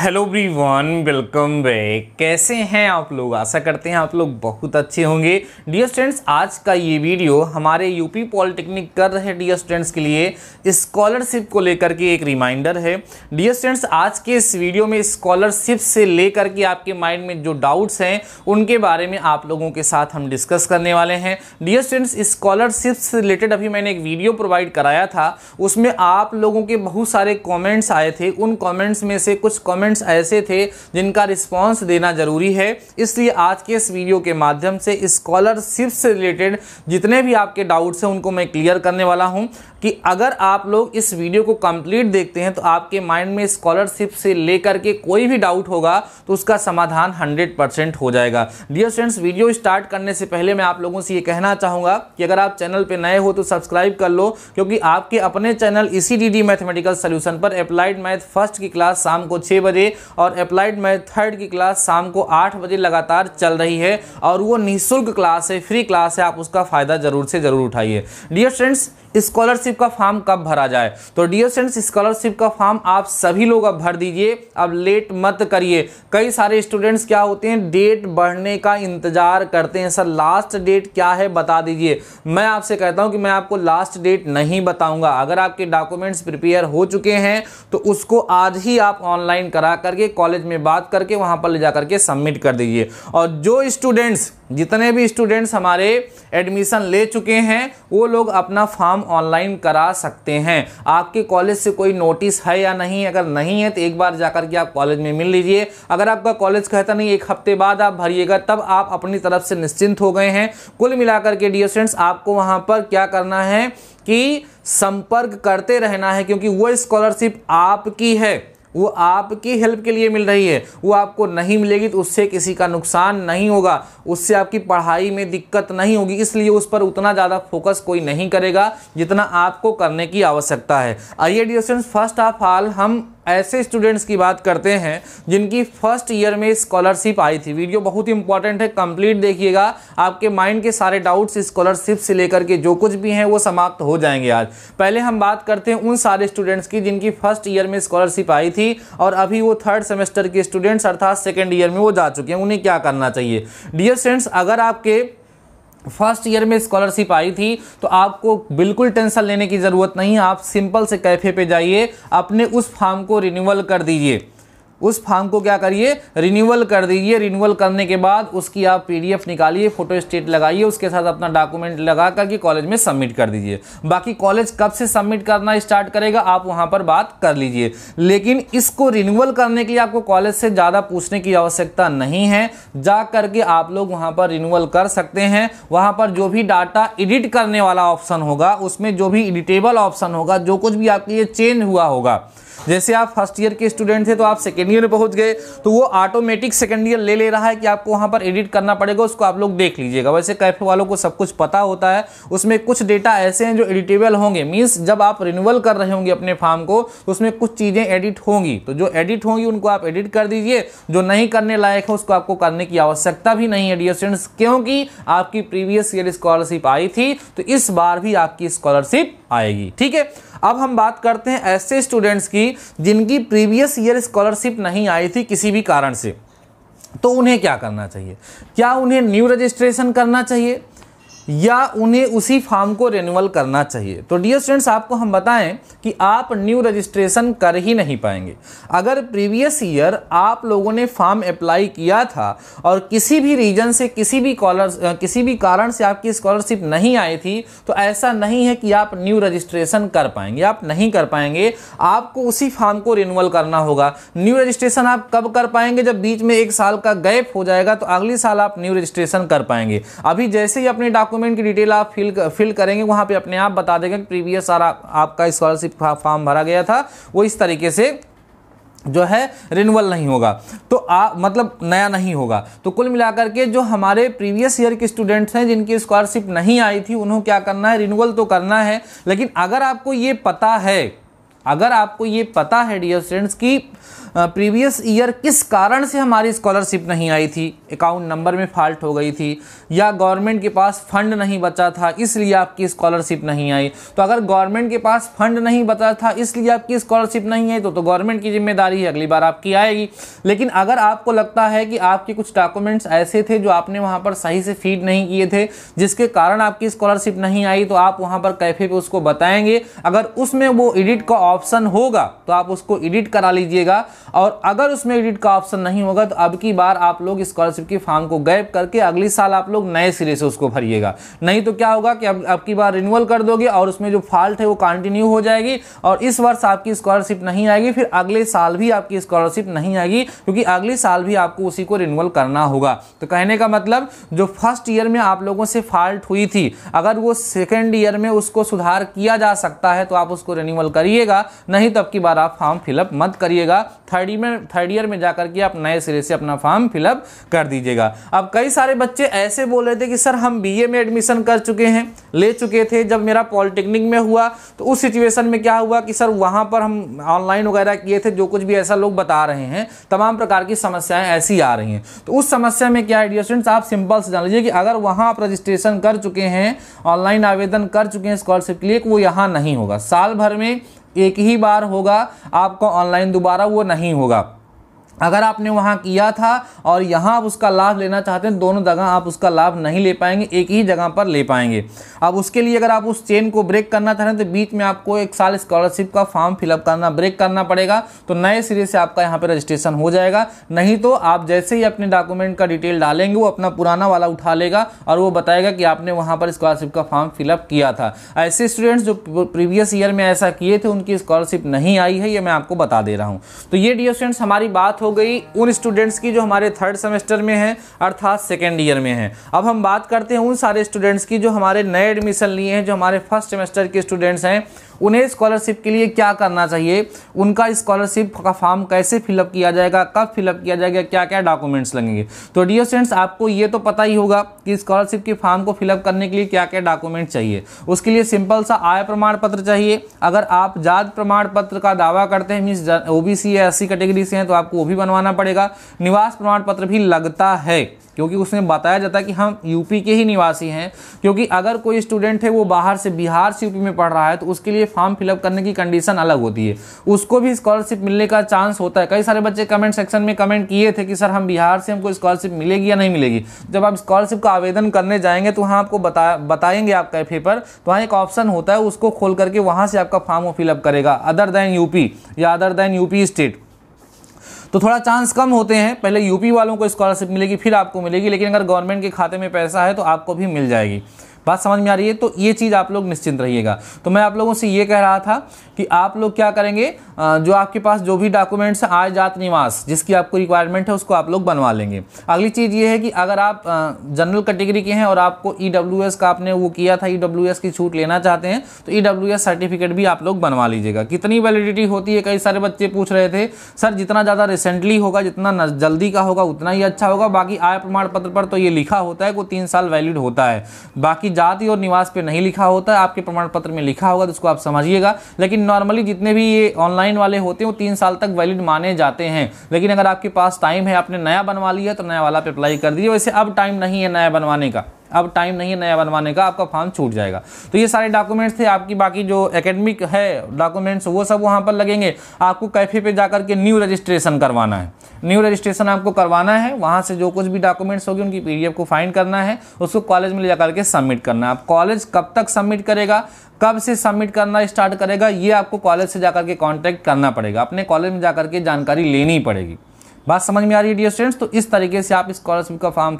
hello one welcome back कैसे हैं आप लोग आशा करते हैं आप लोग बहुत अच्छे होंगे डियर स्टूडेंट्स आज का ये वीडियो हमारे यूपी पॉलिटेक्निक कर रहे डियर स्टूडेंट्स के लिए स्कॉलरशिप को लेकर के एक रिमाइंडर है डियर स्टूडेंट्स आज के इस वीडियो में स्कॉलरशिप से लेकर के आपके माइंड में जो डाउट्स हैं उनके बारे में आप लोगों के साथ हम डिस्कस करने वाले हैं डियर स्टूडेंट्स स्कॉलरशिप से रिलेटेड अभी मैंने एक वीडियो प्रोवाइड कराया था उसमें आप लोगों के बहुत सारे कॉमेंट्स आए थे उन कॉमेंट्स में से कुछ कॉमेंट कमेंट्स ऐसे थे जिनका रिस्पॉन्स देना ज़रूरी है इसलिए आज के इस वीडियो के माध्यम से स्कॉलरशिप से रिलेटेड जितने भी आपके डाउट्स हैं उनको मैं क्लियर करने वाला हूँ कि अगर आप लोग इस वीडियो को कंप्लीट देखते हैं तो आपके माइंड में स्कॉलरशिप से लेकर के कोई भी डाउट होगा तो उसका समाधान 100% हो जाएगा डियर फ्रेंड्स वीडियो स्टार्ट करने से पहले मैं आप लोगों से ये कहना चाहूँगा कि अगर आप चैनल पर नए हो तो सब्सक्राइब कर लो क्योंकि आपके अपने चैनल इसी डी मैथमेटिकल सोल्यूशन पर अप्लाइड मैथ फर्स्ट की क्लास शाम को छः बजे बजे और अप्लाइड मैथड की क्लास शाम को आठ बजे लगातार चल रही है और वो निःशुल्क क्लास है फ्री क्लास है आप उसका फ़ायदा ज़रूर से ज़रूर उठाइए डियर स्टूडेंट्स स्कॉलरशिप का फॉर्म कब भरा जाए तो डियर फ्रेंड्स स्कॉलरशिप का फॉर्म आप सभी लोग अब भर दीजिए अब लेट मत करिए कई सारे स्टूडेंट्स क्या होते हैं डेट बढ़ने का इंतज़ार करते हैं सर लास्ट डेट क्या है बता दीजिए मैं आपसे कहता हूं कि मैं आपको लास्ट डेट नहीं बताऊंगा अगर आपके डॉक्यूमेंट्स प्रिपेयर हो चुके हैं तो उसको आज ही आप ऑनलाइन करा करा करके कॉलेज में बात करके वहाँ पर ले जा करके सबमिट कर दीजिए और जो स्टूडेंट्स जितने भी स्टूडेंट्स हमारे एडमिशन ले चुके हैं वो लोग अपना फॉर्म ऑनलाइन करा सकते हैं आपके कॉलेज से कोई नोटिस है या नहीं अगर नहीं है तो एक बार जाकर के आप कॉलेज में मिल लीजिए अगर आपका कॉलेज कहता नहीं एक हफ्ते बाद आप भरिएगा तब आप अपनी तरफ से निश्चिंत हो गए हैं कुल मिलाकर के डियर स्टूडेंट्स आपको वहाँ पर क्या करना है कि संपर्क करते रहना है क्योंकि वो स्कॉलरशिप आपकी है वो आपकी हेल्प के लिए मिल रही है वो आपको नहीं मिलेगी तो उससे किसी का नुकसान नहीं होगा उससे आपकी पढ़ाई में दिक्कत नहीं होगी इसलिए उस पर उतना ज़्यादा फोकस कोई नहीं करेगा जितना आपको करने की आवश्यकता है आइए डियर फर्स्ट ऑफ ऑल हम ऐसे स्टूडेंट्स की बात करते हैं जिनकी फर्स्ट ईयर में स्कॉलरशिप आई थी वीडियो बहुत ही इंपॉर्टेंट है कंप्लीट देखिएगा आपके माइंड के सारे डाउट्स स्कॉलरशिप से लेकर के जो कुछ भी हैं वो समाप्त हो जाएंगे आज पहले हम बात करते हैं उन सारे स्टूडेंट्स की जिनकी फर्स्ट ईयर में स्कॉलरशिप आई थी और अभी वो थर्ड सेमेस्टर के स्टूडेंट्स अर्थात सेकेंड ईयर में वो जा चुके हैं उन्हें क्या करना चाहिए डियर स्टूडेंट्स अगर आपके फर्स्ट ईयर में स्कॉलरशिप आई थी तो आपको बिल्कुल टेंशन लेने की ज़रूरत नहीं आप सिंपल से कैफ़े पे जाइए अपने उस फॉर्म को रिन्यूअल कर दीजिए उस फार्म को क्या करिए रिन्यूअल कर दीजिए रिन्यूअल करने के बाद उसकी आप पीडीएफ निकालिए फोटो स्टेट लगाइए उसके साथ अपना डॉक्यूमेंट लगा करके कॉलेज में सबमिट कर दीजिए बाकी कॉलेज कब से सबमिट करना स्टार्ट करेगा आप वहाँ पर बात कर लीजिए लेकिन इसको रिन्यूअल करने के लिए आपको कॉलेज से ज़्यादा पूछने की आवश्यकता नहीं है जा करके आप लोग वहाँ पर रिन्यूअल कर सकते हैं वहाँ पर जो भी डाटा एडिट करने वाला ऑप्शन होगा उसमें जो भी एडिटेबल ऑप्शन होगा जो कुछ भी आपके लिए चेंज हुआ होगा जैसे आप फर्स्ट ईयर के स्टूडेंट थे तो आप सेकेंड ईयर में पहुंच गए तो वो ऑटोमेटिक सेकेंड ईयर ले ले रहा है कि आपको वहां पर एडिट करना पड़ेगा उसको आप लोग देख लीजिएगा वैसे कैफे वालों को सब कुछ पता होता है उसमें कुछ डेटा ऐसे हैं जो एडिटेबल होंगे मीन्स जब आप रिन्यूअल कर रहे होंगे अपने फार्म को तो उसमें कुछ चीज़ें एडिट होंगी तो जो एडिट होंगी उनको आप एडिट कर दीजिए जो नहीं करने लायक है उसको आपको करने की आवश्यकता भी नहीं है डी स्टूडेंट्स क्योंकि आपकी प्रीवियस ईयर स्कॉलरशिप आई थी तो इस बार भी आपकी स्कॉलरशिप आएगी ठीक है अब हम बात करते हैं ऐसे स्टूडेंट्स की जिनकी प्रीवियस ईयर स्कॉलरशिप नहीं आई थी किसी भी कारण से तो उन्हें क्या करना चाहिए क्या उन्हें न्यू रजिस्ट्रेशन करना चाहिए या उन्हें उसी फॉर्म को रिन्यूअल करना चाहिए तो डियर स्टूडेंट्स आपको हम बताएं कि आप न्यू रजिस्ट्रेशन कर ही नहीं पाएंगे अगर प्रीवियस ईयर आप लोगों ने फॉर्म अप्लाई किया था और किसी भी रीजन से किसी भी कॉलर किसी भी कारण से आपकी स्कॉलरशिप नहीं आई थी तो ऐसा नहीं है कि आप न्यू रजिस्ट्रेशन कर पाएंगे आप नहीं कर पाएंगे आपको उसी फॉर्म को रिन्यूअल करना होगा न्यू रजिस्ट्रेशन आप कब कर पाएंगे जब बीच में एक साल का गैप हो जाएगा तो अगले साल आप न्यू रजिस्ट्रेशन कर पाएंगे अभी जैसे ही अपने डॉक्यूमेंट डॉक्यूमेंट की डिटेल आप फिल फिल करेंगे वहाँ पे अपने आप बता देंगे कि प्रीवियस सारा आपका स्कॉलरशिप फॉर्म भरा गया था वो इस तरीके से जो है रिन्यूअल नहीं होगा तो आ मतलब नया नहीं होगा तो कुल मिलाकर के जो हमारे प्रीवियस ईयर के स्टूडेंट्स हैं जिनकी स्कॉलरशिप नहीं आई थी उन्हों क्या करना है रिन्यूअल तो करना है लेकिन अगर आपको ये पता है अगर आपको ये पता है डियर स्टूडेंट्स कि प्रीवियस ईयर किस कारण से हमारी स्कॉलरशिप नहीं आई थी अकाउंट नंबर में फॉल्ट हो गई थी या गवर्नमेंट के पास फंड नहीं बचा था इसलिए आपकी स्कॉलरशिप नहीं आई तो अगर गवर्नमेंट के पास फंड नहीं बचा था इसलिए आपकी स्कॉलरशिप नहीं आई तो तो गवर्नमेंट की जिम्मेदारी है अगली बार आपकी आएगी लेकिन अगर आपको लगता है कि आपके कुछ डॉक्यूमेंट्स ऐसे थे जो आपने वहाँ पर सही से फीड नहीं किए थे जिसके कारण आपकी स्कॉलरशिप नहीं आई तो आप वहाँ पर कैफे पर उसको बताएंगे अगर उसमें वो एडिट का ऑप्शन होगा तो आप उसको एडिट करा लीजिएगा और अगर उसमें एडिट का ऑप्शन नहीं होगा तो अब की बार आप लोग स्कॉलरशिप की फॉर्म को गैप करके अगले साल आप लोग नए सिरे से उसको भरिएगा नहीं तो क्या होगा कि अब अब की बार रिन्यूअल कर दोगे और उसमें जो फॉल्ट है वो कंटिन्यू हो जाएगी और इस वर्ष आपकी स्कॉलरशिप नहीं आएगी फिर अगले साल भी आपकी स्कॉलरशिप नहीं आएगी क्योंकि अगले साल भी आपको उसी को रिन्यूअल करना होगा तो कहने का मतलब जो फर्स्ट ईयर में आप लोगों से फॉल्ट हुई थी अगर वो सेकेंड ईयर में उसको सुधार किया जा सकता है तो आप उसको रिन्यूअल करिएगा जाएगा नहीं तब तो की बार आप फॉर्म फिलअप मत करिएगा थर्ड ईयर थर्ड ईयर में जाकर के आप नए सिरे से अपना फॉर्म फिलअप कर दीजिएगा अब कई सारे बच्चे ऐसे बोल रहे थे कि सर हम बी में एडमिशन कर चुके हैं ले चुके थे जब मेरा पॉलिटेक्निक में हुआ तो उस सिचुएशन में क्या हुआ कि सर वहाँ पर हम ऑनलाइन वगैरह किए थे जो कुछ भी ऐसा लोग बता रहे हैं तमाम प्रकार की समस्याएं ऐसी आ रही हैं तो उस समस्या में क्या है डियर स्टूडेंट्स आप सिंपल से जान लीजिए कि अगर वहाँ आप रजिस्ट्रेशन कर चुके हैं ऑनलाइन आवेदन कर चुके हैं स्कॉलरशिप के लिए तो वो यहाँ नहीं होगा साल भर में एक ही बार होगा आपको ऑनलाइन दोबारा वो नहीं होगा अगर आपने वहाँ किया था और यहाँ आप उसका लाभ लेना चाहते हैं दोनों जगह आप उसका लाभ नहीं ले पाएंगे एक ही जगह पर ले पाएंगे अब उसके लिए अगर आप उस चेन को ब्रेक करना चाह रहे हैं तो बीच में आपको एक साल स्कॉलरशिप का फॉर्म फिलअप करना ब्रेक करना पड़ेगा तो नए सिरे से आपका यहाँ पर रजिस्ट्रेशन हो जाएगा नहीं तो आप जैसे ही अपने डॉक्यूमेंट का डिटेल डालेंगे वो अपना पुराना वाला उठा लेगा और वो बताएगा कि आपने वहाँ पर स्कॉलरशिप का फॉर्म फिलअप किया था ऐसे स्टूडेंट्स जो प्रीवियस ईयर में ऐसा किए थे उनकी स्कॉलरशिप नहीं आई है ये मैं आपको बता दे रहा हूँ तो ये डियर स्टूडेंट्स हमारी बात हो गई उन स्टूडेंट्स की जो हमारे थर्ड सेमेस्टर में हैं अर्थात सेकेंड ईयर में हैं अब हम बात करते हैं उन सारे स्टूडेंट्स की जो हमारे नए एडमिशन लिए हैं जो हमारे फर्स्ट सेमेस्टर के स्टूडेंट्स हैं उन्हें स्कॉलरशिप के लिए क्या करना चाहिए उनका स्कॉलरशिप का फॉर्म कैसे फिलअप किया जाएगा कब फिलअप किया जाएगा क्या क्या डॉक्यूमेंट्स लगेंगे तो डियर स्टूडेंट्स आपको ये तो पता ही होगा कि स्कॉलरशिप के फॉर्म को फिलअप करने के लिए क्या क्या डॉक्यूमेंट चाहिए उसके लिए सिंपल सा आय प्रमाण पत्र चाहिए अगर आप जात प्रमाण पत्र का दावा करते हैं मीन्स ओ बी सी या एस कैटेगरी से हैं तो आपको वो भी बनवाना पड़ेगा निवास प्रमाण पत्र भी लगता है क्योंकि उसने बताया जाता है कि हम यूपी के ही निवासी हैं क्योंकि अगर कोई स्टूडेंट है वो बाहर से बिहार से यूपी में पढ़ रहा है तो उसके लिए फॉर्म फिलअप करने की कंडीशन अलग होती है उसको भी स्कॉलरशिप मिलने का चांस होता है कई सारे बच्चे कमेंट सेक्शन में कमेंट किए थे कि सर हम बिहार से हमको स्कॉलरशिप मिलेगी या नहीं मिलेगी जब आप स्कॉलरशिप का आवेदन करने जाएंगे तो वहाँ आपको बता बताएंगे आपका पेपर तो वहाँ एक ऑप्शन होता है उसको खोल करके वहाँ से आपका फॉर्म वो फिलअप करेगा अदर दैन यूपी या अदर दैन यूपी स्टेट तो थोड़ा चांस कम होते हैं पहले यूपी वालों को स्कॉलरशिप मिलेगी फिर आपको मिलेगी लेकिन अगर गवर्नमेंट के खाते में पैसा है तो आपको भी मिल जाएगी बात समझ में आ रही है तो ये चीज़ आप लोग निश्चिंत रहिएगा तो मैं आप लोगों से ये कह रहा था कि आप लोग क्या करेंगे जो आपके पास जो भी डॉक्यूमेंट्स हैं आय जात निवास जिसकी आपको रिक्वायरमेंट है उसको आप लोग बनवा लेंगे अगली चीज़ ये है कि अगर आप जनरल कैटेगरी के हैं और आपको ई e का आपने वो किया था ई e की छूट लेना चाहते हैं तो ई e सर्टिफिकेट भी आप लोग बनवा लीजिएगा कितनी वैलिडिटी होती है कई सारे बच्चे पूछ रहे थे सर जितना ज़्यादा रिसेंटली होगा जितना जल्दी का होगा उतना ही अच्छा होगा बाकी आय प्रमाण पत्र पर तो ये लिखा होता है वो तीन साल वैलिड होता है बाकी जाति और निवास पे नहीं लिखा होता है आपके प्रमाण पत्र में लिखा होगा तो उसको आप समझिएगा लेकिन नॉर्मली जितने भी ये ऑनलाइन वाले होते हैं वो तीन साल तक वैलिड माने जाते हैं लेकिन अगर आपके पास टाइम है आपने नया बनवा लिया तो नया वाला पे अप्लाई कर दीजिए वैसे अब टाइम नहीं है नया बनवाने का अब टाइम नहीं है नया बनवाने का आपका फॉर्म छूट जाएगा तो ये सारे डॉक्यूमेंट्स थे आपकी बाकी जो एकेडमिक है डॉक्यूमेंट्स वो सब वहाँ पर लगेंगे आपको कैफे पे जाकर के न्यू रजिस्ट्रेशन करवाना है न्यू रजिस्ट्रेशन आपको करवाना है वहाँ से जो कुछ भी डॉक्यूमेंट्स होगी उनकी पी को फाइंड करना है उसको कॉलेज में ले जा करके सबमिट करना है आप कॉलेज कब तक सबमिट करेगा कब से सबमिट करना स्टार्ट करेगा ये आपको कॉलेज से जाकर के कॉन्टैक्ट करना पड़ेगा अपने कॉलेज में जाकर के जानकारी लेनी पड़ेगी बात समझ में आ रही है डियर स्टूडेंट्स तो इस तरीके से आप स्कॉलरशिप का फॉर्म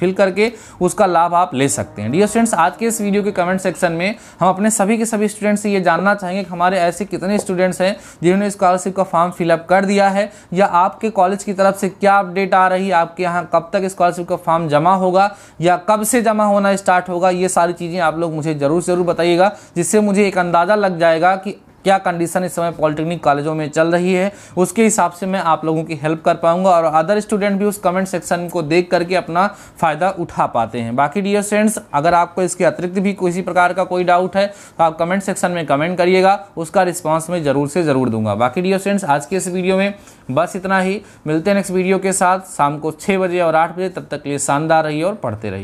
फिल करके उसका लाभ आप ले सकते हैं डियर स्टूडेंट्स आज के इस वीडियो के कमेंट सेक्शन में हम अपने सभी के सभी स्टूडेंट्स से ये जानना चाहेंगे कि हमारे ऐसे कितने स्टूडेंट्स हैं जिन्होंने स्कॉलरशिप का फॉर्म फिलअप कर दिया है या आपके कॉलेज की तरफ से क्या अपडेट आ रही है आपके यहाँ कब तक स्कॉलरशिप का फॉर्म जमा होगा या कब से जमा होना स्टार्ट होगा ये सारी चीज़ें आप लोग मुझे ज़रूर ज़रूर बताइएगा जिससे मुझे एक अंदाज़ा लग जाएगा कि क्या कंडीशन इस समय पॉलिटेक्निक कॉलेजों में चल रही है उसके हिसाब से मैं आप लोगों की हेल्प कर पाऊंगा और अदर स्टूडेंट भी उस कमेंट सेक्शन को देख करके अपना फ़ायदा उठा पाते हैं बाकी डियर स्टूडेंट्स अगर आपको इसके अतिरिक्त भी किसी प्रकार का कोई डाउट है तो आप कमेंट सेक्शन में कमेंट करिएगा उसका रिस्पॉन्स मैं ज़रूर से ज़रूर दूंगा बाकी डियर स्टूडेंट्स आज के इस वीडियो में बस इतना ही मिलते हैं नेक्स्ट वीडियो के साथ शाम को छः बजे और आठ बजे तब तक के लिए शानदार रहिए और पढ़ते रहिए